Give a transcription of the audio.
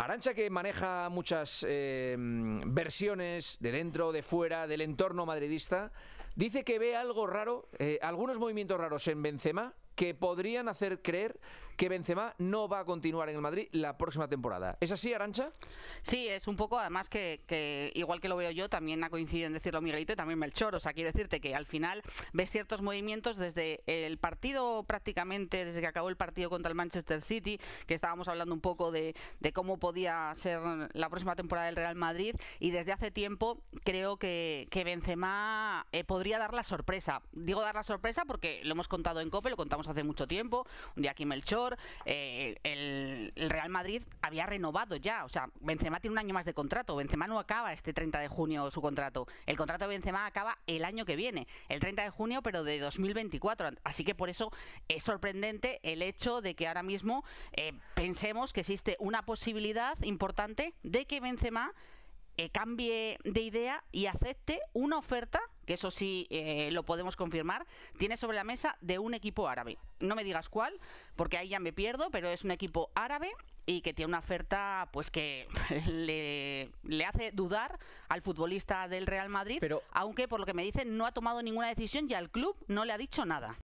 Arancha que maneja muchas eh, versiones de dentro, de fuera, del entorno madridista, dice que ve algo raro, eh, algunos movimientos raros en Benzema que podrían hacer creer que Benzema no va a continuar en el Madrid la próxima temporada. ¿Es así, Arancha? Sí, es un poco, además que, igual que lo veo yo, también ha coincidido en decirlo Miguelito y también Melchor. O sea, quiero decirte que al final ves ciertos movimientos desde el partido prácticamente, desde que acabó el partido contra el Manchester City, que estábamos hablando un poco de, cómo podía ser la próxima temporada del Real Madrid y desde hace tiempo creo que, Benzema eh, podría dar la sorpresa. Digo dar la sorpresa porque lo hemos contado en COPE, lo contamos hace mucho tiempo, un día aquí Melchor, eh, el, Real Madrid había renovado ya. O sea, Benzema tiene un año más de contrato. Benzema no acaba este 30 de junio su contrato. El contrato de Benzema acaba el año que viene, el 30 de junio, pero de 2024. Así que por eso es sorprendente el hecho de que ahora mismo eh, pensemos que existe una posibilidad importante de que Benzema eh, cambie de idea y acepte una oferta que eso sí eh, lo podemos confirmar, tiene sobre la mesa de un equipo árabe. No me digas cuál, porque ahí ya me pierdo, pero es un equipo árabe y que tiene una oferta pues que le, le, hace dudar al futbolista del Real Madrid, pero, aunque por lo que me dicen no ha tomado ninguna decisión y al club no le ha dicho nada.